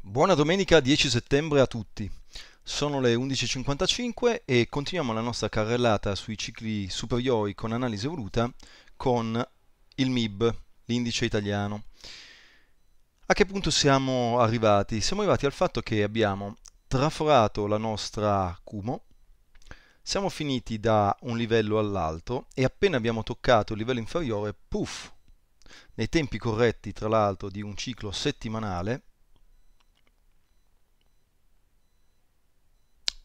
Buona domenica 10 settembre a tutti. Sono le 11.55 e continuiamo la nostra carrellata sui cicli superiori con analisi evoluta con il MIB, l'indice italiano. A che punto siamo arrivati? Siamo arrivati al fatto che abbiamo traforato la nostra Cumo, siamo finiti da un livello all'altro e appena abbiamo toccato il livello inferiore, puff, nei tempi corretti tra l'altro di un ciclo settimanale,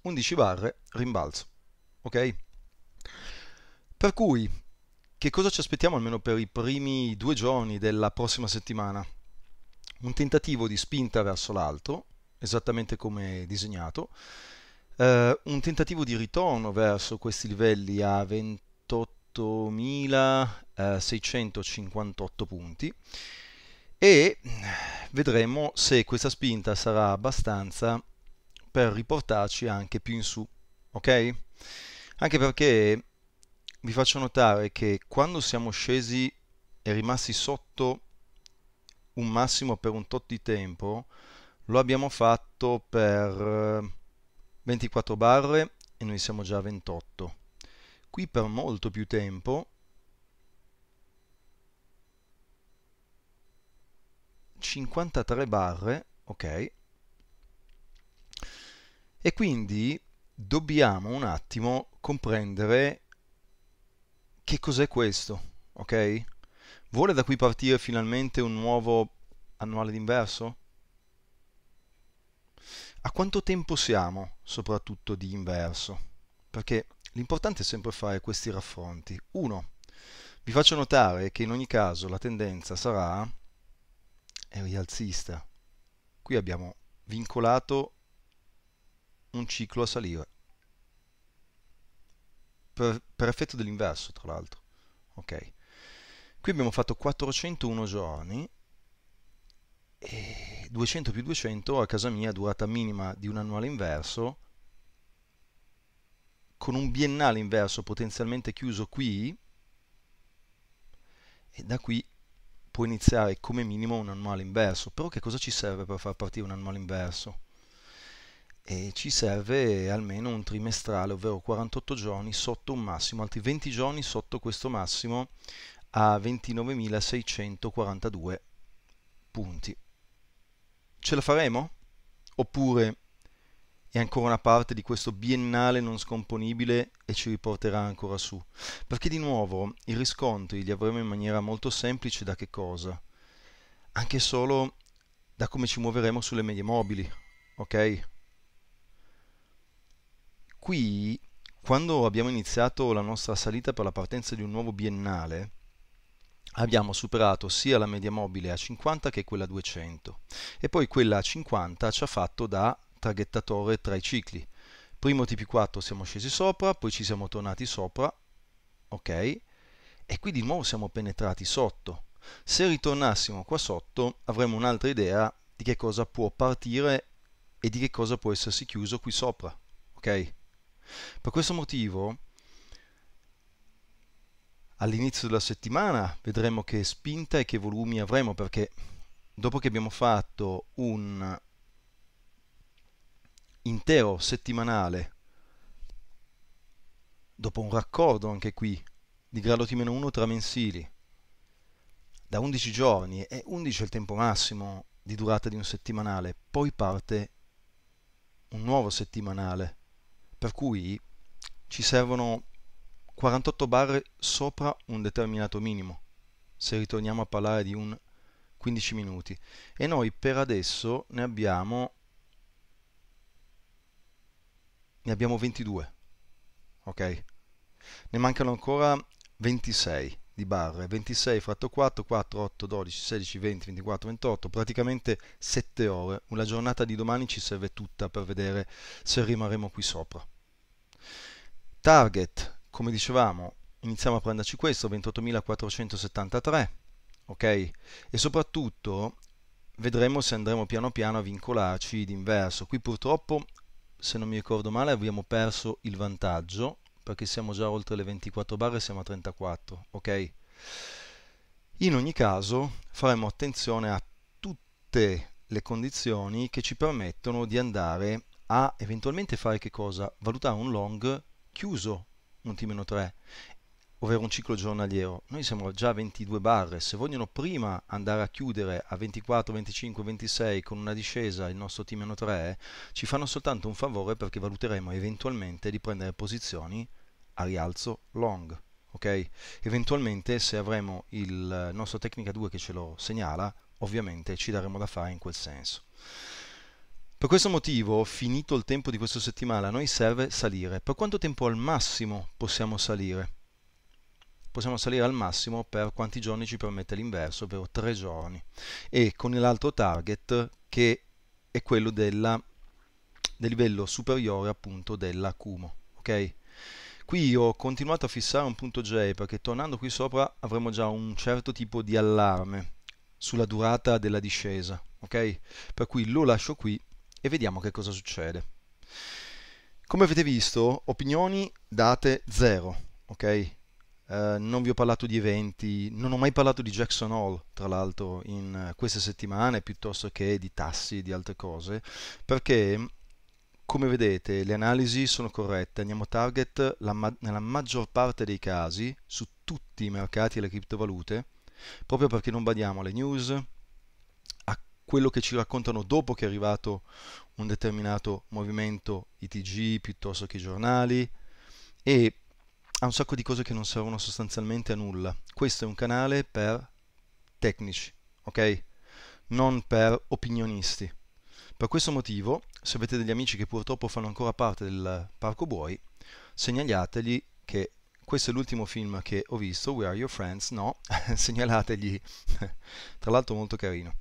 11 barre, rimbalzo. Ok? Per cui, che cosa ci aspettiamo almeno per i primi due giorni della prossima settimana? Un tentativo di spinta verso l'alto, esattamente come disegnato, eh, un tentativo di ritorno verso questi livelli a 28.658 eh, punti e eh, vedremo se questa spinta sarà abbastanza per riportarci anche più in su, ok? Anche perché vi faccio notare che quando siamo scesi e rimasti sotto un massimo per un tot di tempo, lo abbiamo fatto per 24 eh, barre e noi siamo già a 28. Qui per molto più tempo ...53 barre, ok, e quindi dobbiamo un attimo comprendere che cos'è questo, ok? Vuole da qui partire finalmente un nuovo annuale d'inverso? A quanto tempo siamo, soprattutto di inverso? Perché l'importante è sempre fare questi raffronti. 1. Vi faccio notare che in ogni caso la tendenza sarà rialzista. Qui abbiamo vincolato un ciclo a salire per, per effetto dell'inverso tra l'altro ok qui abbiamo fatto 401 giorni e 200 più 200 a casa mia durata minima di un annuale inverso con un biennale inverso potenzialmente chiuso qui e da qui può iniziare come minimo un annuale inverso però che cosa ci serve per far partire un annuale inverso? e ci serve almeno un trimestrale, ovvero 48 giorni sotto un massimo, altri 20 giorni sotto questo massimo a 29.642 punti. Ce la faremo? Oppure è ancora una parte di questo biennale non scomponibile e ci riporterà ancora su? Perché di nuovo i riscontri li avremo in maniera molto semplice da che cosa? Anche solo da come ci muoveremo sulle medie mobili, ok? qui, quando abbiamo iniziato la nostra salita per la partenza di un nuovo biennale, abbiamo superato sia la media mobile a 50 che quella a 200 e poi quella a 50 ci ha fatto da traghettatore tra i cicli. Primo TP4 siamo scesi sopra, poi ci siamo tornati sopra, ok? E qui di nuovo siamo penetrati sotto. Se ritornassimo qua sotto avremmo un'altra idea di che cosa può partire e di che cosa può essersi chiuso qui sopra, ok? Per questo motivo all'inizio della settimana vedremo che spinta e che volumi avremo perché dopo che abbiamo fatto un intero settimanale dopo un raccordo anche qui di grado T-1 tra mensili da 11 giorni e 11 è il tempo massimo di durata di un settimanale poi parte un nuovo settimanale per cui ci servono 48 barre sopra un determinato minimo se ritorniamo a parlare di un 15 minuti e noi per adesso ne abbiamo ne abbiamo 22 ok ne mancano ancora 26 di barre 26 fratto 4 4 8 12 16 20 24 28 praticamente 7 ore una giornata di domani ci serve tutta per vedere se rimarremo qui sopra Target, come dicevamo, iniziamo a prenderci questo, 28.473, ok? E soprattutto vedremo se andremo piano piano a vincolarci d'inverso. Qui purtroppo, se non mi ricordo male, abbiamo perso il vantaggio, perché siamo già oltre le 24 barre, siamo a 34, ok? In ogni caso faremo attenzione a tutte le condizioni che ci permettono di andare a eventualmente fare che cosa? Valutare un long chiuso un T-3 ovvero un ciclo giornaliero. Noi siamo già a 22 barre, se vogliono prima andare a chiudere a 24, 25, 26 con una discesa il nostro T-3, ci fanno soltanto un favore perché valuteremo eventualmente di prendere posizioni a rialzo long. Okay? Eventualmente se avremo il nostro Tecnica 2 che ce lo segnala, ovviamente ci daremo da fare in quel senso. Per questo motivo, finito il tempo di questa settimana, a noi serve salire. Per quanto tempo al massimo possiamo salire? Possiamo salire al massimo per quanti giorni ci permette l'inverso, ovvero tre giorni. E con l'altro target che è quello della, del livello superiore appunto dell'accumo. Ok? Qui ho continuato a fissare un punto J perché tornando qui sopra avremo già un certo tipo di allarme sulla durata della discesa. Ok? Per cui lo lascio qui e vediamo che cosa succede. Come avete visto, opinioni date zero, ok? Uh, non vi ho parlato di eventi, non ho mai parlato di Jackson Hall, tra l'altro, in eh, queste settimane, piuttosto che di tassi e di altre cose, perché come vedete le analisi sono corrette, andiamo a target ma nella maggior parte dei casi su tutti i mercati e le criptovalute, proprio perché non badiamo alle news, quello che ci raccontano dopo che è arrivato un determinato movimento, i TG piuttosto che i giornali, e ha un sacco di cose che non servono sostanzialmente a nulla. Questo è un canale per tecnici, ok? Non per opinionisti. Per questo motivo, se avete degli amici che purtroppo fanno ancora parte del parco buoi, segnalategli che questo è l'ultimo film che ho visto, We Are Your Friends, no, segnalategli, tra l'altro molto carino,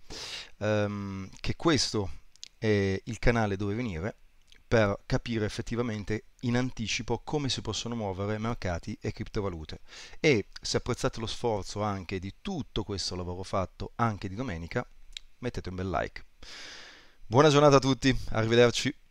um, che questo è il canale dove venire per capire effettivamente in anticipo come si possono muovere mercati e criptovalute. E se apprezzate lo sforzo anche di tutto questo lavoro fatto anche di domenica, mettete un bel like. Buona giornata a tutti, arrivederci.